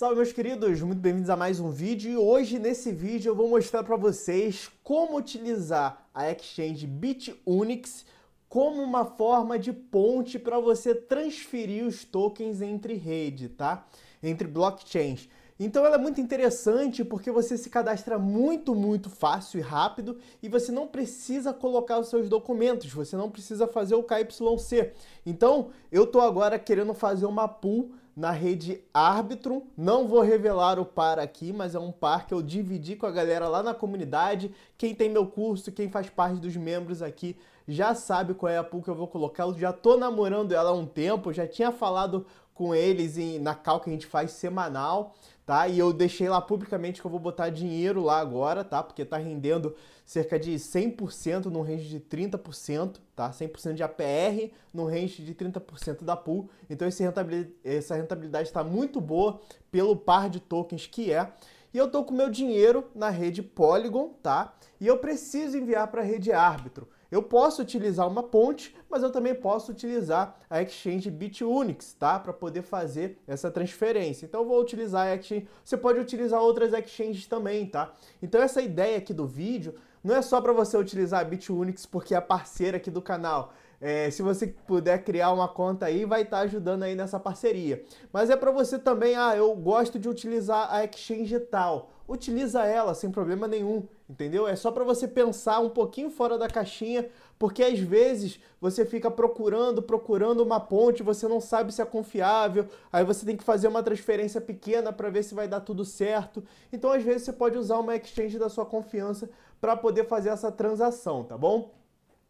Salve meus queridos, muito bem-vindos a mais um vídeo e hoje nesse vídeo eu vou mostrar para vocês como utilizar a exchange BitUnix como uma forma de ponte para você transferir os tokens entre rede, tá? Entre blockchains. Então ela é muito interessante porque você se cadastra muito, muito fácil e rápido e você não precisa colocar os seus documentos, você não precisa fazer o KYC. Então eu tô agora querendo fazer uma pool na rede Arbitrum. Não vou revelar o par aqui, mas é um par que eu dividi com a galera lá na comunidade. Quem tem meu curso, quem faz parte dos membros aqui, já sabe qual é a pool que eu vou colocar. Eu já tô namorando ela há um tempo, já tinha falado com eles em, na cal que a gente faz semanal, tá? E eu deixei lá publicamente que eu vou botar dinheiro lá agora, tá? Porque tá rendendo cerca de 100% no range de 30%, tá? 100% de APR no range de 30% da pool. Então rentabilidade, essa rentabilidade está muito boa pelo par de tokens que é. E eu tô com meu dinheiro na rede Polygon, tá? E eu preciso enviar para a rede Árbitro. Eu posso utilizar uma ponte, mas eu também posso utilizar a exchange BitUnix, tá? Para poder fazer essa transferência. Então eu vou utilizar a exchange. Você pode utilizar outras exchanges também, tá? Então essa ideia aqui do vídeo não é só para você utilizar a BitUnix porque é parceira aqui do canal. É, se você puder criar uma conta aí, vai estar tá ajudando aí nessa parceria. Mas é para você também, ah, eu gosto de utilizar a Exchange tal. Utiliza ela sem problema nenhum, entendeu? É só para você pensar um pouquinho fora da caixinha, porque às vezes você fica procurando, procurando uma ponte, você não sabe se é confiável, aí você tem que fazer uma transferência pequena para ver se vai dar tudo certo. Então, às vezes você pode usar uma exchange da sua confiança para poder fazer essa transação, tá bom?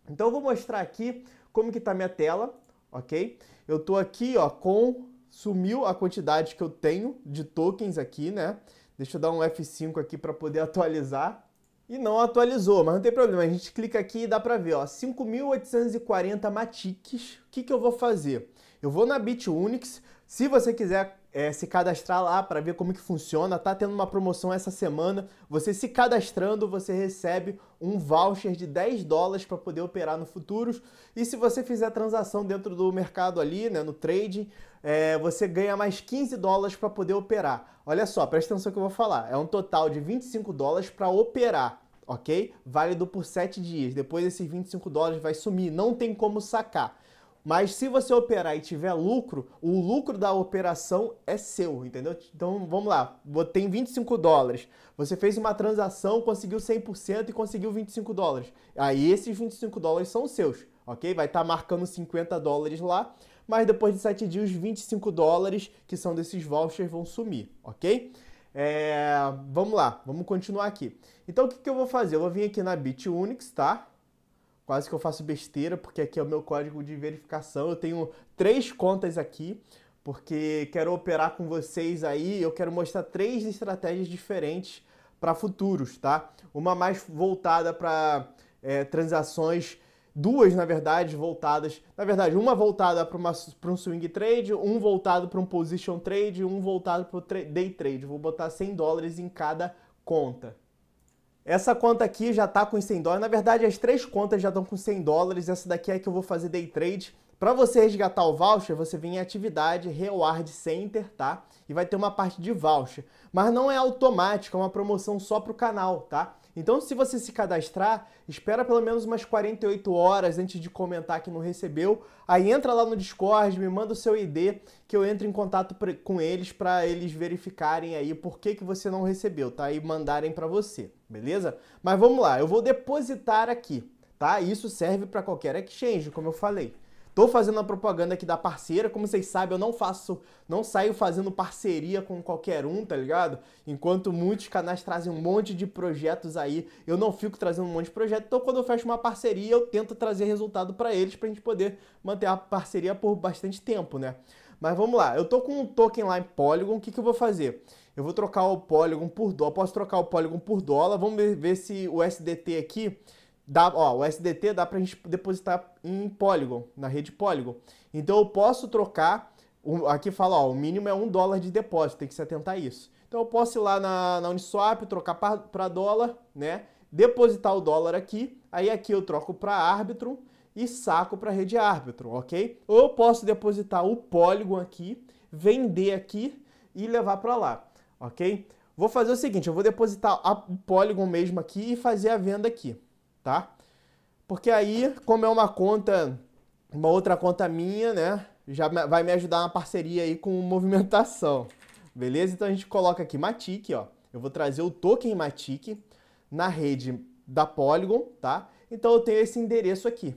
Então eu vou mostrar aqui como que tá minha tela, ok? Eu tô aqui, ó, com sumiu a quantidade que eu tenho de tokens aqui, né? Deixa eu dar um F5 aqui para poder atualizar. E não atualizou, mas não tem problema, a gente clica aqui e dá para ver, ó, 5.840 matiques. O que que eu vou fazer? Eu vou na Bit Se você quiser é, se cadastrar lá para ver como que funciona. Tá tendo uma promoção essa semana. Você se cadastrando, você recebe um voucher de 10 dólares para poder operar no futuros. E se você fizer a transação dentro do mercado ali, né, no trade, é, você ganha mais 15 dólares para poder operar. Olha só, presta atenção que eu vou falar. É um total de 25 dólares para operar ok? Válido por 7 dias. Depois esses 25 dólares vai sumir, não tem como sacar. Mas se você operar e tiver lucro, o lucro da operação é seu, entendeu? Então vamos lá, tem 25 dólares. Você fez uma transação, conseguiu 100% e conseguiu 25 dólares. Aí esses 25 dólares são seus, ok? Vai estar tá marcando 50 dólares lá, mas depois de 7 dias, 25 dólares que são desses vouchers vão sumir, ok? É, vamos lá, vamos continuar aqui. Então o que, que eu vou fazer? Eu vou vir aqui na Bit tá? quase que eu faço besteira, porque aqui é o meu código de verificação. Eu tenho três contas aqui, porque quero operar com vocês aí. Eu quero mostrar três estratégias diferentes para futuros, tá? Uma mais voltada para é, transações duas, na verdade, voltadas. Na verdade, uma voltada para um swing trade, um voltado para um position trade, um voltado para o day trade. Vou botar 100 dólares em cada conta. Essa conta aqui já tá com 100 dólares. Na verdade, as três contas já estão com 100 dólares. Essa daqui é que eu vou fazer day trade. Para você resgatar o voucher, você vem em atividade Reward Center, tá? E vai ter uma parte de voucher. Mas não é automática, é uma promoção só para o canal, tá? Então, se você se cadastrar, espera pelo menos umas 48 horas antes de comentar que não recebeu. Aí entra lá no Discord, me manda o seu ID, que eu entro em contato com eles para eles verificarem aí por que, que você não recebeu, tá? E mandarem para você, beleza? Mas vamos lá, eu vou depositar aqui, tá? Isso serve para qualquer exchange, como eu falei. Tô fazendo a propaganda aqui da parceira, como vocês sabem, eu não faço, não saio fazendo parceria com qualquer um, tá ligado? Enquanto muitos canais trazem um monte de projetos aí, eu não fico trazendo um monte de projeto. Então, quando eu fecho uma parceria, eu tento trazer resultado para eles pra gente poder manter a parceria por bastante tempo, né? Mas vamos lá, eu tô com um token lá em Polygon, o que, que eu vou fazer? Eu vou trocar o Polygon por dólar, posso trocar o Polygon por dólar, vamos ver se o SDT aqui Dá, ó, o SDT dá para a gente depositar em Polygon, na rede Polygon. Então eu posso trocar, aqui fala, ó, o mínimo é um dólar de depósito, tem que se atentar a isso. Então eu posso ir lá na, na Uniswap, trocar para dólar, né? Depositar o dólar aqui, aí aqui eu troco para árbitro e saco para a rede árbitro, ok? Ou eu posso depositar o Polygon aqui, vender aqui e levar para lá, ok? Vou fazer o seguinte, eu vou depositar o Polygon mesmo aqui e fazer a venda aqui tá? Porque aí, como é uma conta, uma outra conta minha, né? Já vai me ajudar na parceria aí com movimentação. Beleza? Então a gente coloca aqui Matic, ó. Eu vou trazer o token Matic na rede da Polygon, tá? Então eu tenho esse endereço aqui.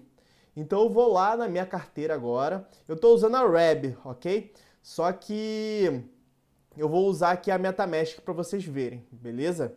Então eu vou lá na minha carteira agora. Eu estou usando a Reb, ok? Só que eu vou usar aqui a MetaMask para vocês verem, beleza?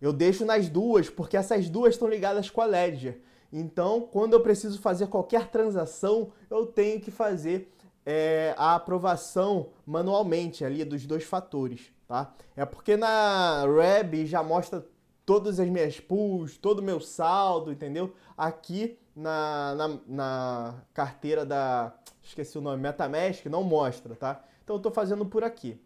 Eu deixo nas duas, porque essas duas estão ligadas com a Ledger. Então, quando eu preciso fazer qualquer transação, eu tenho que fazer é, a aprovação manualmente ali dos dois fatores, tá? É porque na Reb já mostra todas as minhas pools, todo o meu saldo, entendeu? Aqui na, na, na, carteira da, esqueci o nome, Metamask, não mostra, tá? Então eu estou fazendo por aqui.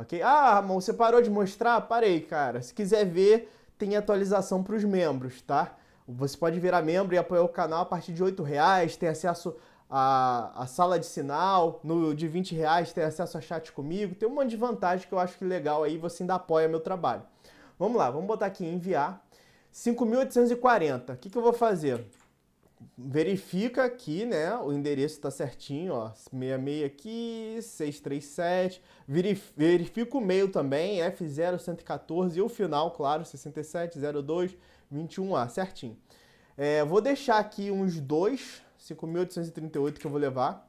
Ok? Ah, Ramon, você parou de mostrar? Parei, cara. Se quiser ver, tem atualização para os membros, tá? Você pode virar membro e apoiar o canal a partir de R$ reais, tem acesso a, a, sala de sinal, no de 20 reais ter acesso a chat comigo, tem um monte de vantagem que eu acho que legal aí, você ainda apoia meu trabalho. Vamos lá, vamos botar aqui enviar. 5.840, o que, que eu vou fazer? verifica aqui, né, o endereço está certinho, ó, 66 aqui, 637, verifica o meio também, F0114 e o final, claro, 670221 a certinho. É, vou deixar aqui uns dois, 5.838 que eu vou levar,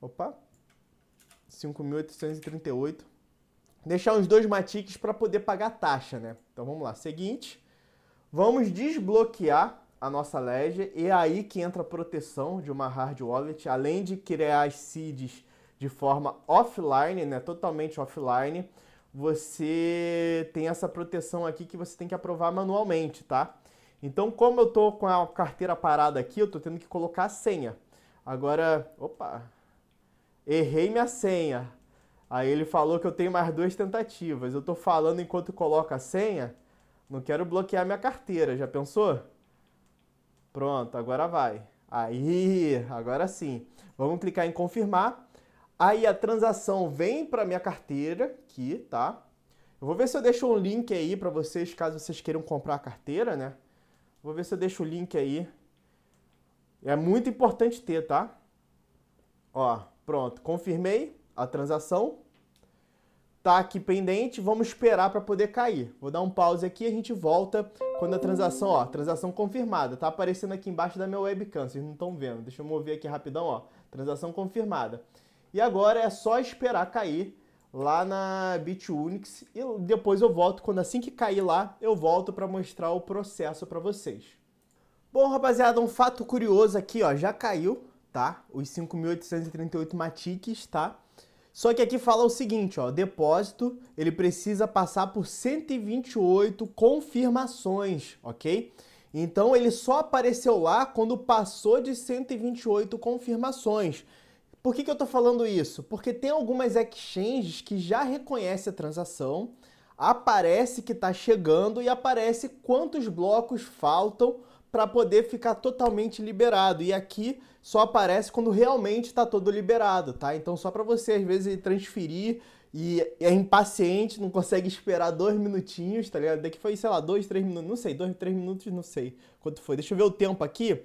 opa, 5.838, deixar uns dois matiques para poder pagar a taxa, né? Então vamos lá, seguinte, vamos desbloquear a nossa ledger e é aí que entra a proteção de uma hard wallet, além de criar as seeds de forma offline, né, totalmente offline, você tem essa proteção aqui que você tem que aprovar manualmente, tá? Então, como eu tô com a carteira parada aqui, eu tô tendo que colocar a senha. Agora, opa, errei minha senha. Aí ele falou que eu tenho mais duas tentativas. Eu tô falando enquanto coloca a senha, não quero bloquear minha carteira, já pensou? Pronto, agora vai. Aí, agora sim. Vamos clicar em confirmar. Aí a transação vem para minha carteira aqui, tá? Eu vou ver se eu deixo um link aí para vocês, caso vocês queiram comprar a carteira, né? Vou ver se eu deixo o link aí. É muito importante ter, tá? Ó, pronto, confirmei a transação tá aqui pendente, vamos esperar para poder cair. Vou dar um pause aqui a gente volta quando a transação, ó, transação confirmada, tá aparecendo aqui embaixo da minha webcam, vocês não estão vendo. Deixa eu mover aqui rapidão, ó, transação confirmada. E agora é só esperar cair lá na BitUnix e depois eu volto, quando assim que cair lá, eu volto para mostrar o processo para vocês. Bom, rapaziada, um fato curioso aqui, ó, já caiu, tá? Os 5.838 matiques, tá? Só que aqui fala o seguinte, ó, depósito, ele precisa passar por 128 confirmações, ok? Então ele só apareceu lá quando passou de 128 confirmações. Por que, que eu estou falando isso? Porque tem algumas exchanges que já reconhecem a transação, aparece que está chegando e aparece quantos blocos faltam para poder ficar totalmente liberado. E aqui só aparece quando realmente está todo liberado, tá? Então só para você às vezes transferir e é impaciente, não consegue esperar dois minutinhos, tá ligado? Daqui foi, sei lá, dois, três minutos, não sei, dois, três minutos, não sei quanto foi. Deixa eu ver o tempo aqui.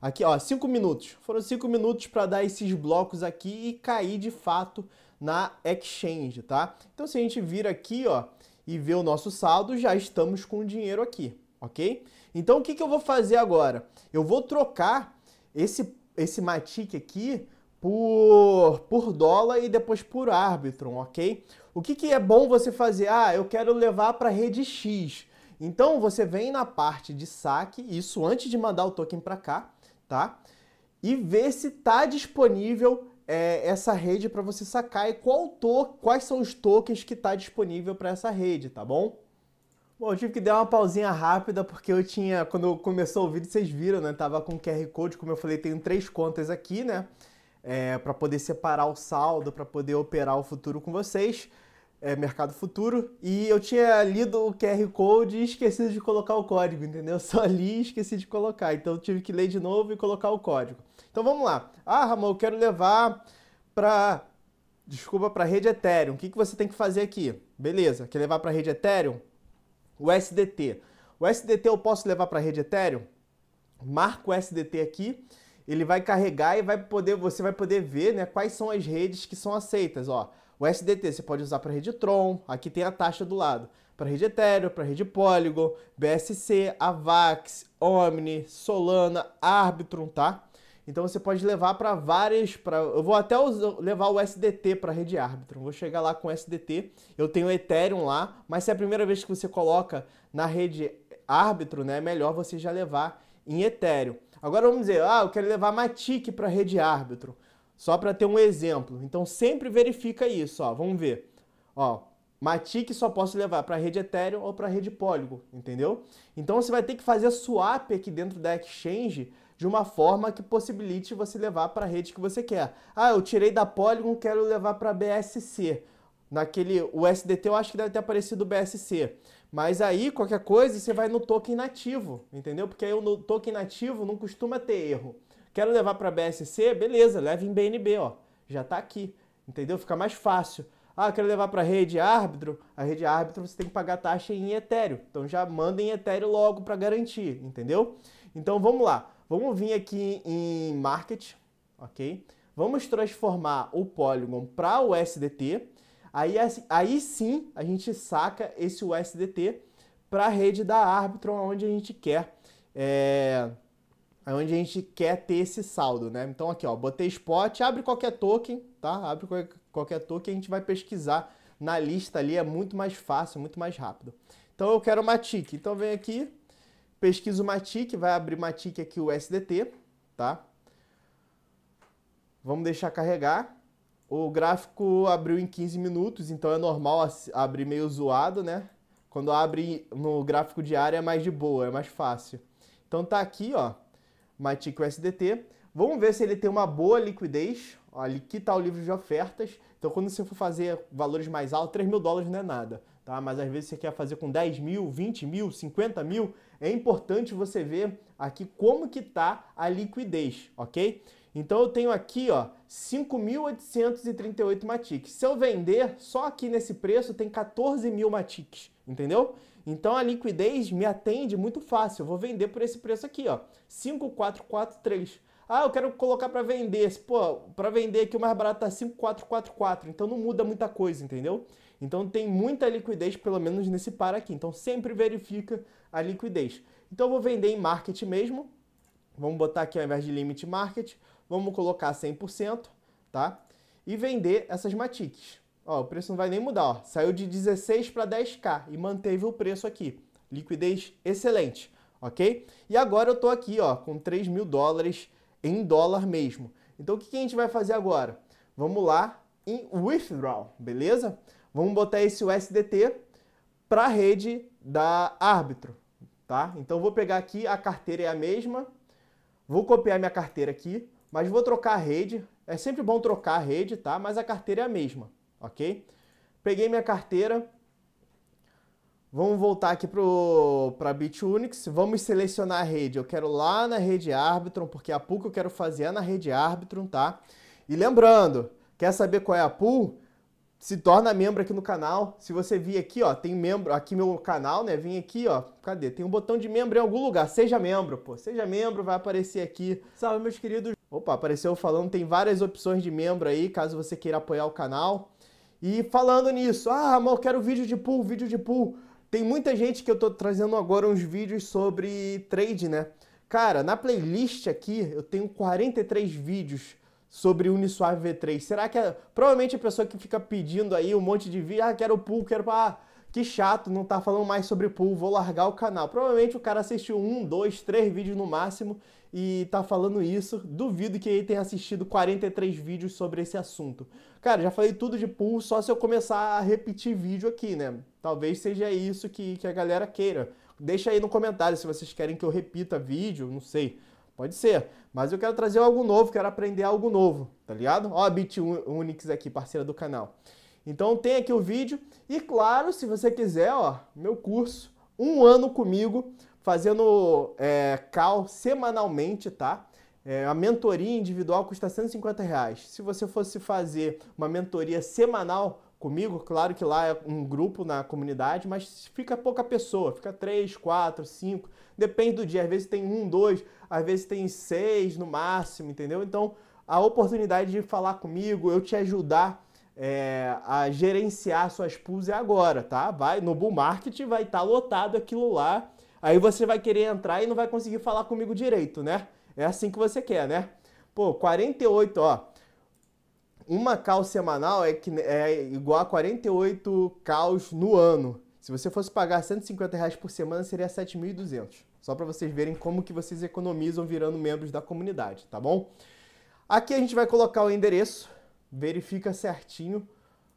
Aqui, ó, cinco minutos. Foram cinco minutos para dar esses blocos aqui e cair de fato na exchange, tá? Então se a gente vir aqui, ó, e ver o nosso saldo, já estamos com o dinheiro aqui, ok? Então o que, que eu vou fazer agora? Eu vou trocar esse, esse Matic aqui por, por dólar e depois por árbitro, ok? O que, que é bom você fazer? Ah, eu quero levar para rede X. Então você vem na parte de saque, isso antes de mandar o token para cá, tá? E ver se tá disponível é, essa rede para você sacar e qual to quais são os tokens que está disponível para essa rede, tá bom? Bom, eu tive que dar uma pausinha rápida porque eu tinha, quando começou o vídeo, vocês viram, né? Tava com QR Code, como eu falei, tenho três contas aqui, né? É, para poder separar o saldo, para poder operar o futuro com vocês, é, mercado futuro. E eu tinha lido o QR Code e esquecido de colocar o código, entendeu? Só li e esqueci de colocar. Então eu tive que ler de novo e colocar o código. Então vamos lá. Ah, Ramon, eu quero levar para. Desculpa, para rede Ethereum. O que, que você tem que fazer aqui? Beleza, quer levar para rede Ethereum? o SDT. O SDT eu posso levar para a rede Ethereum? Marco o SDT aqui, ele vai carregar e vai poder, você vai poder ver né, quais são as redes que são aceitas. Ó, o SDT você pode usar para a rede Tron, aqui tem a taxa do lado. Para a rede Ethereum, para a rede Polygon, BSC, Avax, Omni, Solana, Arbitrum, tá? Então você pode levar para várias. Pra, eu vou até usar, levar o SDT para rede árbitro. vou chegar lá com o SDT. Eu tenho o Ethereum lá, mas se é a primeira vez que você coloca na rede árbitro, né, é melhor você já levar em Ethereum. Agora vamos dizer, ah, eu quero levar Matic para rede árbitro. Só para ter um exemplo. Então sempre verifica isso, ó. Vamos ver. Ó, Matic só posso levar para a rede Ethereum ou para a rede Polygon, entendeu? Então você vai ter que fazer swap aqui dentro da exchange de uma forma que possibilite você levar para a rede que você quer. Ah, eu tirei da Polygon, quero levar para BSC. Naquele, o SDT eu acho que deve ter aparecido o BSC. Mas aí, qualquer coisa, você vai no token nativo, entendeu? Porque aí o token nativo não costuma ter erro. Quero levar para BSC? Beleza, leve em BNB, ó. Já está aqui, entendeu? Fica mais fácil. Ah, quero levar para a rede árbitro. A rede árbitro você tem que pagar taxa em Ethereum. Então já manda em Ethereum logo para garantir, entendeu? Então vamos lá. Vamos vir aqui em Market, ok? Vamos transformar o Polygon para o SDT. Aí, assim, aí sim a gente saca esse USDT para a rede da Arbitron, onde a gente quer é, onde a gente quer ter esse saldo, né? Então aqui, ó, botei spot, abre qualquer token, tá? Abre qualquer token, a gente vai pesquisar na lista ali, é muito mais fácil, muito mais rápido. Então eu quero uma TIC, então vem aqui, pesquisa o Matic, vai abrir Matic aqui o SDT, tá? Vamos deixar carregar. O gráfico abriu em 15 minutos, então é normal abrir meio zoado, né? Quando abre no gráfico diário é mais de boa, é mais fácil. Então tá aqui, ó, Matic Sdt. Vamos ver se ele tem uma boa liquidez. Olha, aqui tá o livro de ofertas. Então quando você for fazer valores mais altos, 3 mil dólares não é nada tá? mas às vezes você quer fazer com 10 mil, 20 mil, 50 mil, é importante você ver aqui como que está a liquidez, ok? Então eu tenho aqui, ó, 5.838 matiques. Se eu vender, só aqui nesse preço tem 14 mil matiques, entendeu? Então a liquidez me atende muito fácil. Eu vou vender por esse preço aqui, ó, 5443. Ah, eu quero colocar para vender. Pô, para vender aqui o mais barato tá 5444. Então não muda muita coisa, entendeu? Então tem muita liquidez, pelo menos nesse par aqui. Então sempre verifica a liquidez. Então eu vou vender em market mesmo. Vamos botar aqui ao invés de limit market, vamos colocar 100%, tá? E vender essas matiques. Ó, o preço não vai nem mudar, ó. Saiu de 16 para 10k e manteve o preço aqui. Liquidez excelente, ok? E agora eu tô aqui, ó, com 3 mil dólares em dólar mesmo. Então o que, que a gente vai fazer agora? Vamos lá em withdraw, beleza? Vamos botar esse USDT para a rede da árbitro, tá? Então vou pegar aqui, a carteira é a mesma, vou copiar minha carteira aqui, mas vou trocar a rede. É sempre bom trocar a rede, tá? Mas a carteira é a mesma, ok? Peguei minha carteira, Vamos voltar aqui para BitUnix, vamos selecionar a rede. Eu quero lá na rede árbitro, porque é a pool que eu quero fazer é na rede árbitro, tá? E lembrando, quer saber qual é a pool? se torna membro aqui no canal. Se você vir aqui, ó, tem membro, aqui meu canal, né? Vem aqui, ó. Cadê? Tem um botão de membro em algum lugar. Seja membro, pô. Seja membro, vai aparecer aqui. Salve, meus queridos. Opa, apareceu falando, tem várias opções de membro aí, caso você queira apoiar o canal. E falando nisso, ah, mas eu quero vídeo de pool, vídeo de pool. Tem muita gente que eu tô trazendo agora uns vídeos sobre trade, né? Cara, na playlist aqui eu tenho 43 vídeos sobre Uniswap V3? Será que é, provavelmente a pessoa que fica pedindo aí um monte de vídeo, ah, quero pool, quero ah, que chato, não tá falando mais sobre pool, vou largar o canal. Provavelmente o cara assistiu um, dois, três vídeos no máximo e tá falando isso. Duvido que ele tenha assistido 43 vídeos sobre esse assunto. Cara, já falei tudo de pool, só se eu começar a repetir vídeo aqui, né? Talvez seja isso que, que a galera queira. Deixa aí no comentário se vocês querem que eu repita vídeo, não sei. Pode ser. Mas eu quero trazer algo novo, quero aprender algo novo, tá ligado? Ó a BitUnix aqui, parceira do canal. Então tem aqui o vídeo. E claro, se você quiser, ó, meu curso, um ano comigo, fazendo é, cal semanalmente, tá? É, a mentoria individual custa 150 reais. Se você fosse fazer uma mentoria semanal comigo, claro que lá é um grupo na comunidade, mas fica pouca pessoa, fica 3, 4, 5. Depende do dia, às vezes tem um, dois, às vezes tem seis no máximo, entendeu? Então, a oportunidade de falar comigo, eu te ajudar é, a gerenciar suas pools é agora, tá? Vai no bull market, vai estar tá lotado aquilo lá. Aí você vai querer entrar e não vai conseguir falar comigo direito, né? É assim que você quer, né? Pô, 48, ó. Uma cal semanal é, que, é igual a 48 caos no ano. Se você fosse pagar 150 reais por semana, seria 7.200. Só para vocês verem como que vocês economizam virando membros da comunidade, tá bom? Aqui a gente vai colocar o endereço, verifica certinho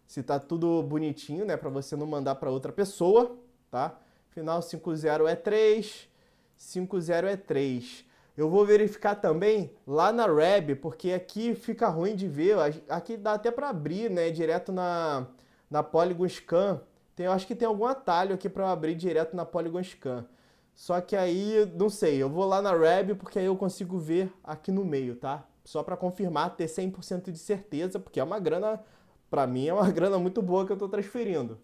se tá tudo bonitinho, né, para você não mandar para outra pessoa, tá? Final 50 é 3, 50 é 3. Eu vou verificar também lá na Reb, porque aqui fica ruim de ver, aqui dá até para abrir, né, direto na na Polygon Scan, tem, eu acho que tem algum atalho aqui para eu abrir direto na Polygon Scan. Só que aí, não sei, eu vou lá na Reb porque aí eu consigo ver aqui no meio, tá? Só para confirmar, ter 100% de certeza, porque é uma grana, para mim é uma grana muito boa que eu estou transferindo.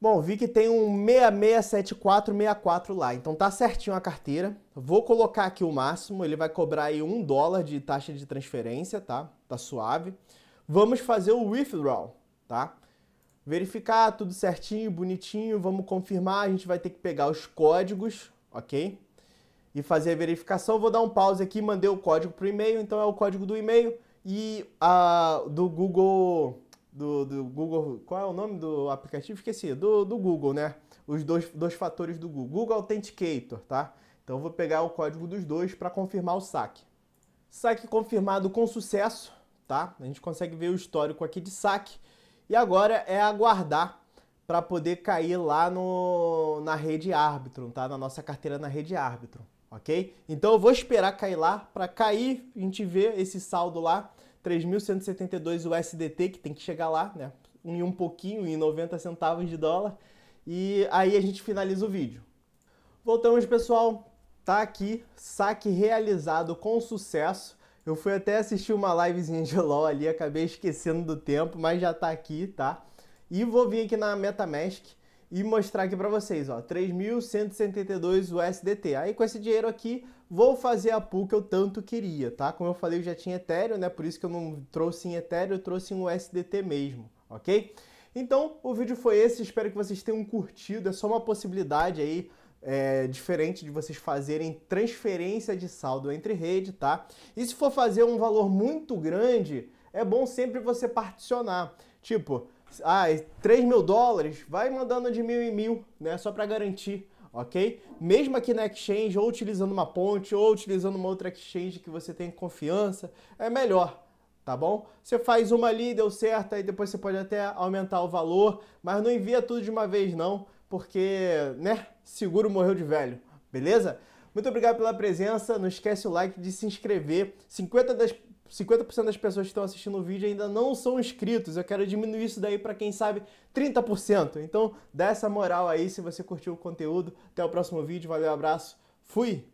Bom, vi que tem um 667464 lá, então tá certinho a carteira. Vou colocar aqui o máximo, ele vai cobrar aí 1 dólar de taxa de transferência, tá? Tá suave. Vamos fazer o withdrawal, tá? verificar tudo certinho, bonitinho, vamos confirmar, a gente vai ter que pegar os códigos, ok? E fazer a verificação, vou dar um pause aqui, mandei o código para o e-mail, então é o código do e-mail e a, do Google, do, do, Google, qual é o nome do aplicativo? Esqueci, do, do Google, né? Os dois, dois fatores do Google, Google Authenticator, tá? Então vou pegar o código dos dois para confirmar o saque. Saque confirmado com sucesso, tá? A gente consegue ver o histórico aqui de saque. E agora é aguardar para poder cair lá no, na rede árbitro, tá? Na nossa carteira na rede árbitro, ok? Então eu vou esperar cair lá para cair, a gente ver esse saldo lá, 3.172 USDT que tem que chegar lá, né? Em um pouquinho, em 90 centavos de dólar. E aí a gente finaliza o vídeo. Voltamos, pessoal. Tá aqui, saque realizado com sucesso. Eu fui até assistir uma livezinha de LOL ali, acabei esquecendo do tempo, mas já tá aqui, tá? E vou vir aqui na MetaMask e mostrar aqui para vocês, ó, 3.172 USDT. Aí com esse dinheiro aqui, vou fazer a pool que eu tanto queria, tá? Como eu falei, eu já tinha Ethereum, né? Por isso que eu não trouxe em Ethereum, eu trouxe em USDT mesmo, ok? Então, o vídeo foi esse, espero que vocês tenham curtido, é só uma possibilidade aí é diferente de vocês fazerem transferência de saldo entre rede, tá? E se for fazer um valor muito grande, é bom sempre você particionar. Tipo, ah, 3 é mil dólares, vai mandando de mil em mil, né? Só para garantir, ok? Mesmo aqui na exchange, ou utilizando uma ponte, ou utilizando uma outra exchange que você tem confiança, é melhor tá bom? Você faz uma ali, deu certo, aí depois você pode até aumentar o valor, mas não envia tudo de uma vez não, porque, né, seguro morreu de velho, beleza? Muito obrigado pela presença, não esquece o like de se inscrever. 50 das 50% das pessoas que estão assistindo o vídeo ainda não são inscritos. Eu quero diminuir isso daí para quem sabe 30%. Então, dá essa moral aí se você curtiu o conteúdo. Até o próximo vídeo. Valeu, abraço. Fui.